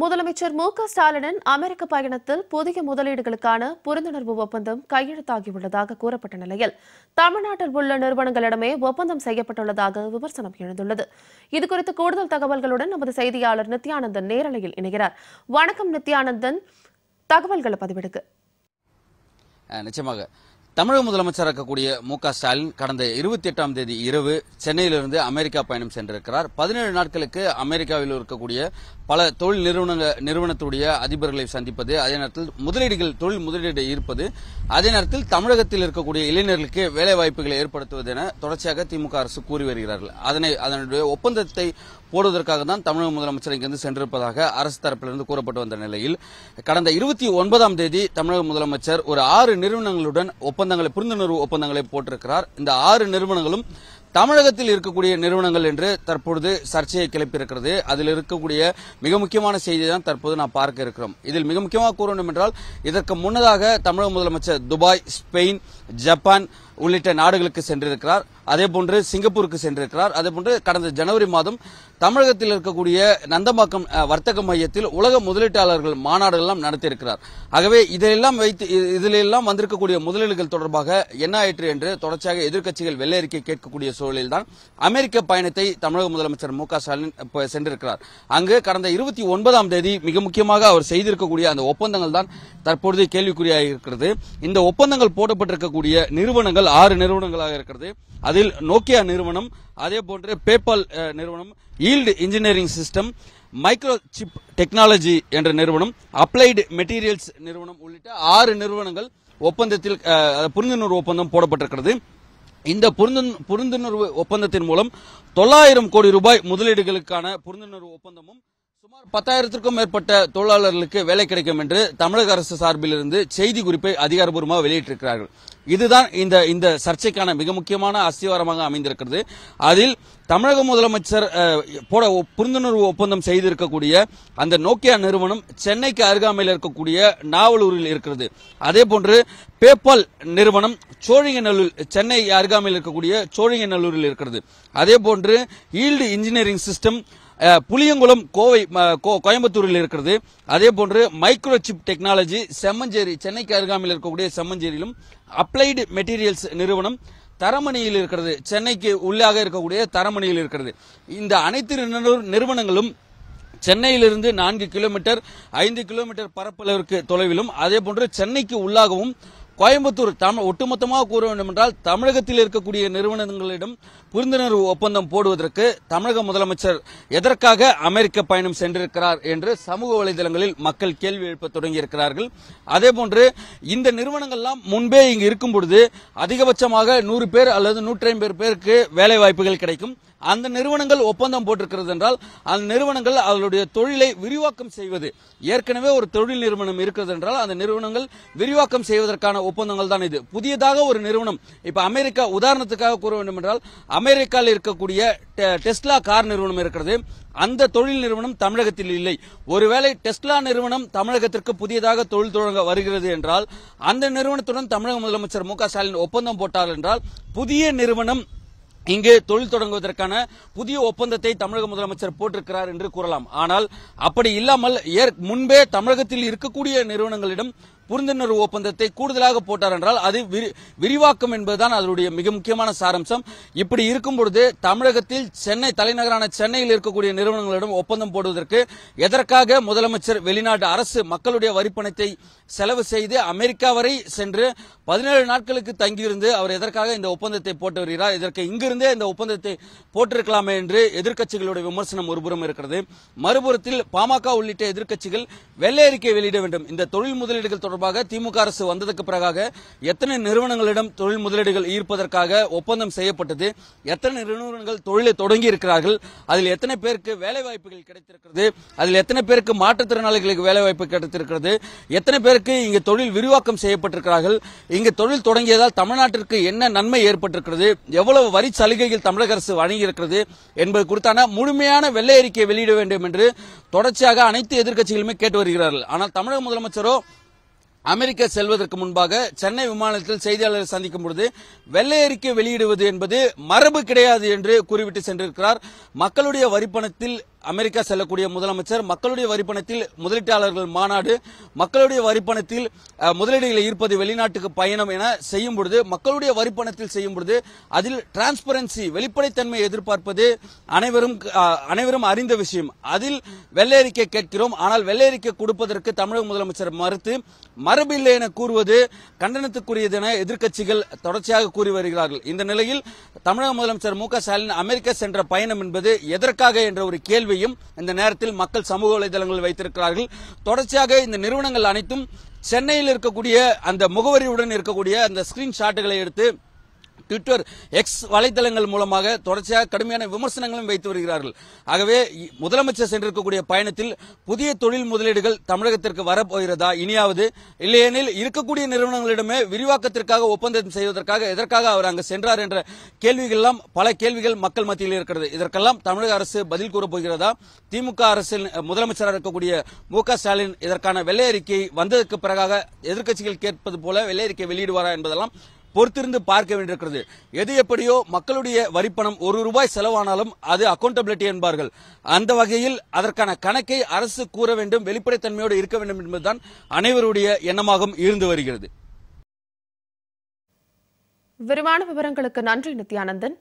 முதலமைச்சர் மு க ஸ்டாலினின் அமெரிக்க பயணத்தில் புதிய முதலீடுகளுக்கான புரிந்துணர்வு ஒப்பந்தம் கையெழுத்தாகியுள்ளதாக கூறப்பட்ட நிலையில் தமிழ்நாட்டில் உள்ள நிறுவனங்களிடமே ஒப்பந்தம் செய்யப்பட்டுள்ளதாக விமர்சனம் எழுந்துள்ளது இதுகுறித்து கூடுதல் தகவல்களுடன் நமது செய்தியாளர் நித்யானந்தன் நேரலையில் இணைகிறார் வணக்கம் நித்யானந்தன் தகவல்களை பதிவெடுக்க நிச்சயமாக தமிழக முதலமைச்சர் இருக்கக்கூடிய மு க ஸ்டாலின் கடந்த இருபத்தி எட்டாம் தேதி இரவு சென்னையிலிருந்து அமெரிக்கா பயணம் சென்றிருக்கிறார் பதினேழு நாட்களுக்கு அமெரிக்காவில் இருக்கக்கூடிய பல தொழில் நிறுவன நிறுவனத்துடைய அதிபர்களை சந்திப்பது அதே நேரத்தில் முதலீடுகள் தொழில் முதலீடு ஈர்ப்பது அதே நேரத்தில் தமிழகத்தில் இருக்கக்கூடிய இளைஞர்களுக்கு வேலை வாய்ப்புகளை ஏற்படுத்துவது என தொடர்ச்சியாக திமுக அரசு கூறி வருகிறார்கள் அதனை அதனுடைய ஒப்பந்தத்தை போடுவதற்காக தான் தமிழக முதலமைச்சர் இங்கிருந்து சென்றிருப்பதாக அரசு தரப்பிலிருந்து கூறப்பட்டு வந்த நிலையில் கடந்த இருபத்தி ஒன்பதாம் தேதி தமிழக முதலமைச்சர் ஒரு ஆறு நிறுவனங்களுடன் ஒப்பந்தங்களை புரிந்துணர்வு ஒப்பந்தங்களை போட்டிருக்கிறார் இந்த ஆறு நிறுவனங்களும் தமிழகத்தில் இருக்கக்கூடிய நிறுவனங்கள் என்று தற்பொழுது சர்ச்சையை கிளப்பியிருக்கிறது அதில் இருக்கக்கூடிய மிக முக்கியமான செய்தி தான் தற்போது நான் பார்க்க இருக்கிறோம் இதில் மிக முக்கியமாக கூற வேண்டும் என்றால் இதற்கு முன்னதாக தமிழக முதலமைச்சர் துபாய் ஸ்பெயின் ஜப்பான் உள்ளிட்ட நாடுகளுக்கு சென்றிருக்கிறார் அதேபோன்று சிங்கப்பூருக்கு சென்றிருக்கிறார் அதேபோன்று கடந்த ஜனவரி மாதம் தமிழகத்தில் இருக்கக்கூடிய நந்தம்பாக்கம் வர்த்தக மையத்தில் உலக முதலீட்டாளர்கள் மாநாடுகள் எல்லாம் நடத்தியிருக்கிறார் ஆகவே இதையெல்லாம் வைத்து இதிலெல்லாம் வந்திருக்கக்கூடிய முதலீடுகள் தொடர்பாக என்ன ஆயிற்று என்று தொடர்ச்சியாக எதிர்க்கட்சிகள் வெள்ளையறிக்கை கேட்கக்கூடிய சூழலில்தான் அமெரிக்க பயணத்தை தமிழக முதலமைச்சர் மு ஸ்டாலின் சென்றிருக்கிறார் அங்கு கடந்த இருபத்தி ஒன்பதாம் தேதி மிக முக்கியமாக அவர் செய்திருக்கக்கூடிய அந்த ஒப்பந்தங்கள் தான் தற்பொழுது கேள்விக்குறியாக இருக்கிறது இந்த ஒப்பந்தங்கள் போடப்பட்டிருக்கக்கூடிய நிறுவனங்கள் நிறுவனங்கள் ஆறு நிறுவனங்களாக இருக்கிறது அதில் நோக்கியா நிறுவனம் அதே போன்று பேபால் நிறுவனம் Yield Engineering System Microchip Technology என்ற நிறுவனம் அப்ளைடு மெட்டீரியல்ஸ் நிறுவனம் உள்ளிட்ட ஆறு நிறுவனங்கள் ஒப்பந்தத்தில் புரிந்துணர்வு ஒப்பந்தம் போடப்பட்டிருக்கிறது இந்த புரிந்துணர்வு ஒப்பந்தத்தின் மூலம் தொள்ளாயிரம் கோடி ரூபாய் முதலீடுகளுக்கான புரிந்துணர்வு ஒப்பந்தமும் சுமார் பத்தாயிரத்திற்கும் மேற்பட்ட தொழிலாளர்களுக்கு வேலை கிடைக்கும் என்று தமிழக அரசு சார்பிலிருந்து செய்தி குறிப்பை அதிகாரப்பூர்வமாக வெளியிட்டிருக்கிறார்கள் இதுதான் இந்த இந்த சர்ச்சைக்கான மிக முக்கியமான அஸ்திவாரமாக அமைந்திருக்கிறது அதில் தமிழக முதலமைச்சர் போட புரிந்துணர்வு ஒப்பந்தம் செய்திருக்கக்கூடிய அந்த நோக்கியா நிறுவனம் சென்னைக்கு அருகாமையில் இருக்கக்கூடிய நாவலூரில் இருக்கிறது அதே போன்று பேபால் நிறுவனம் சோழிங்கநல்லூர் சென்னை அருகாமையில் இருக்கக்கூடிய சோழிங்கநல்லூரில் இருக்கிறது அதே போன்று Yield Engineering System Puliyakulam Kovai கோயம்புத்தூரில் இருக்கிறது அதே போன்று மைக்ரோ சிப் டெக்னாலஜி செம்மஞ்சேரி சென்னைக்கு அருகாமையில் இருக்கக்கூடிய செம்மஞ்சேரியிலும் அப்ளைடு மெட்டீரியல்ஸ் நிறுவனம் தரமணியில் இருக்கிறது சென்னைக்கு உள்ளாக இருக்கக்கூடிய தரமணியில் இருக்கிறது இந்த அனைத்து நிறுவனங்களும் சென்னையிலிருந்து நான்கு கிலோமீட்டர் ஐந்து கிலோமீட்டர் பரப்பளவிற்கு தொலைவிலும் அதே போன்று சென்னைக்கு உள்ளாகவும் கோயம்புத்தூர் தமிழ் ஒட்டுமொத்தமாக கூற வேண்டும் என்றால் தமிழகத்தில் இருக்கக்கூடிய நிறுவனங்களிடம் புரிந்துணர்வு ஒப்பந்தம் போடுவதற்கு தமிழக முதலமைச்சர் எதற்காக அமெரிக்க பயணம் சென்றிருக்கிறார் என்று சமூக வலைதளங்களில் மக்கள் கேள்வி எழுப்ப தொடங்கியிருக்கிறார்கள் அதேபோன்று இந்த நிறுவனங்கள்லாம் முன்பே இங்கு இருக்கும் பொழுது அதிகபட்சமாக நூறு பேர் அல்லது நூற்றி பேருக்கு வேலை வாய்ப்புகள் கிடைக்கும் அந்த நிறுவனங்கள் ஒப்பந்தம் போட்டிருக்கிறது என்றால் அந்த நிறுவனங்கள் அவர்களுடைய தொழிலை விரிவாக்கம் செய்வது ஏற்கனவே ஒரு தொழில் நிறுவனம் இருக்கிறது என்றால் அந்த நிறுவனங்கள் விரிவாக்கம் செய்வதற்கான ஒப்பந்தங்கள் தான் இது புதியதாக ஒரு நிறுவனம் இப்ப அமெரிக்கா உதாரணத்துக்காக கூற வேண்டும் என்றால் அமெரிக்காவில் இருக்கக்கூடிய டெஸ்லா கார் நிறுவனம் இருக்கிறது அந்த தொழில் நிறுவனம் தமிழகத்தில் இல்லை ஒருவேளை டெஸ்லா நிறுவனம் தமிழகத்திற்கு புதியதாக தொழில் தொடங்க வருகிறது என்றால் அந்த நிறுவனத்துடன் தமிழக முதலமைச்சர் மு ஸ்டாலின் ஒப்பந்தம் போட்டார் என்றால் புதிய நிறுவனம் இங்கு தொழில் தொடங்குவதற்கான புதிய ஒப்பந்தத்தை தமிழக முதலமைச்சர் போட்டிருக்கிறார் என்று கூறலாம் ஆனால் அப்படி இல்லாமல் முன்பே தமிழகத்தில் இருக்கக்கூடிய நிறுவனங்களிடம் புரிந்துணர்வு ஒப்பந்தத்தை கூடுதலாக போட்டார் என்றால் அது விரிவாக்கம் என்பதுதான் அதனுடைய மிக முக்கியமான சாரம்சம் இப்படி இருக்கும் பொழுது தமிழகத்தில் சென்னை தலைநகரான சென்னையில் இருக்கக்கூடிய நிறுவனங்களிடம் ஒப்பந்தம் போடுவதற்கு எதற்காக முதலமைச்சர் வெளிநாட்டு அரசு மக்களுடைய வரிப்பணத்தை செலவு செய்து அமெரிக்கா வரை சென்று பதினேழு நாட்களுக்கு தங்கியிருந்து அவர் எதற்காக இந்த ஒப்பந்தத்தை போட்டு வருகிறார் இதற்கு இங்கிருந்தே இந்த ஒப்பந்தத்தை போட்டிருக்கலாமே என்று எதிர்க்கட்சிகளுடைய விமர்சனம் ஒருபுறம் இருக்கிறது மறுபுறத்தில் பாமக உள்ளிட்ட எதிர்க்கட்சிகள் வெள்ளை அறிக்கை வெளியிட வேண்டும் இந்த தொழில் முதலீடுகள் தொடர்பாக தொடர்பாக திமுக அரசு வந்ததுக்கு பிறகாக எத்தனை நிறுவனங்களிடம் தொழில் முதலீடுகள் ஈர்ப்பதற்காக ஒப்பந்தம் செய்யப்பட்டது எத்தனை நிறுவனங்கள் தொழிலை தொடங்கி இருக்கிறார்கள் அதில் எத்தனை பேருக்கு வேலை வாய்ப்புகள் கிடைத்திருக்கிறது அதில் எத்தனை பேருக்கு மாற்றுத்திறனாளிகளுக்கு வேலை வாய்ப்பு கிடைத்திருக்கிறது எத்தனை பேருக்கு இங்கு தொழில் விரிவாக்கம் செய்யப்பட்டிருக்கிறார்கள் இங்கு தொழில் தொடங்கியதால் தமிழ்நாட்டிற்கு என்ன நன்மை ஏற்பட்டிருக்கிறது எவ்வளவு வரி சலுகைகள் தமிழக அரசு வழங்கியிருக்கிறது என்பது குறித்தான முழுமையான வெள்ளை அறிக்கையை வெளியிட வேண்டும் என்று தொடர்ச்சியாக அனைத்து எதிர்க்கட்சிகளுமே கேட்டு வருகிறார்கள் ஆனால் தமிழக முதலமைச்சரோ அமெரிக்கா செல்வதற்கு முன்பாக சென்னை விமானத்தில் செய்தியாளர்கள் சந்திக்கும் பொழுது வெள்ளை அறிக்கை வெளியிடுவது என்பது மரபு கிடையாது என்று கூறிவிட்டு சென்றிருக்கிறார் மக்களுடைய வரிப்பணத்தில் அமெரிக்கா செல்லக்கூடிய முதலமைச்சர் மக்களுடைய வரிப்பணத்தில் முதலீட்டாளர்கள் மாநாடு மக்களுடைய வரிப்பணத்தில் முதலீடுகளை ஈர்ப்பது வெளிநாட்டுக்கு பயணம் என செய்யும் பொழுது மக்களுடைய வரிப்பணத்தில் செய்யும் பொழுது அதில் டிரான்ஸ்பரன்சி வெளிப்படைத்தன்மை எதிர்பார்ப்பது அனைவரும் அனைவரும் அறிந்த விஷயம் அதில் வெள்ளையறிக்கை கேட்கிறோம் ஆனால் வெள்ளையறிக்கை கொடுப்பதற்கு தமிழக முதலமைச்சர் மறுத்து மரபில்லை என கூறுவது கண்டனத்துக்குரியது என எதிர்க்கட்சிகள் தொடர்ச்சியாக கூறி வருகிறார்கள் இந்த நிலையில் தமிழக முதலமைச்சர் மு ஸ்டாலின் அமெரிக்கா சென்ற பயணம் என்பது எதற்காக என்ற ஒரு கேள்வி செய்தியும் இந்த நேரத்தில் மக்கள் சமூக வலைதளங்களில் வைத்திருக்கிறார்கள் தொடர்ச்சியாக இந்த நிறுவனங்கள் அனைத்தும் சென்னையில் இருக்கக்கூடிய அந்த முகவரியுடன் இருக்கக்கூடிய அந்த ஸ்கிரீன்ஷாட்டுகளை எடுத்து ட்விட்டர் எக்ஸ் வலைதளங்கள் மூலமாக தொடர்ச்சியாக கடுமையான விமர்சனங்களும் வைத்து வருகிறார்கள் ஆகவே முதலமைச்சர் சென்றிருக்கக்கூடிய பயணத்தில் புதிய தொழில் முதலீடுகள் தமிழகத்திற்கு வரப்போகிறதா இனியாவது இல்லையெனில் இருக்கக்கூடிய நிறுவனங்களிடமே விரிவாக்கத்திற்காக ஒப்பந்தம் செய்வதற்காக எதற்காக அவர் அங்கு சென்றார் என்ற எல்லாம் பல கேள்விகள் மக்கள் மத்தியில் இருக்கிறது இதற்கெல்லாம் தமிழக அரசு பதில் கூறப்போகிறதா போகிறதா திமுக அரசின் முதலமைச்சராக இருக்கக்கூடிய மு ஸ்டாலின் இதற்கான வெள்ளை அறிக்கை வந்ததற்கு பிறகாக எதிர்க்கட்சிகள் கேட்பது போல வெள்ளை அறிக்கை வெளியிடுவாரா என்பதெல்லாம் பொறுத்திருந்து பார்க்க வேண்டியிருக்கிறது எது எப்படியோ மக்களுடைய வரிப்பணம் ஒரு ரூபாய் செலவானாலும் அது அக்கௌண்டபிலிட்டி என்பார்கள் அந்த வகையில் அதற்கான கணக்கை அரசு கூற வேண்டும் வெளிப்படைத்தன்மையோடு இருக்க வேண்டும் என்பதுதான் அனைவருடைய எண்ணமாகவும் இருந்து வருகிறது விரிவான விவரங்களுக்கு நன்றி நித்யானந்தன்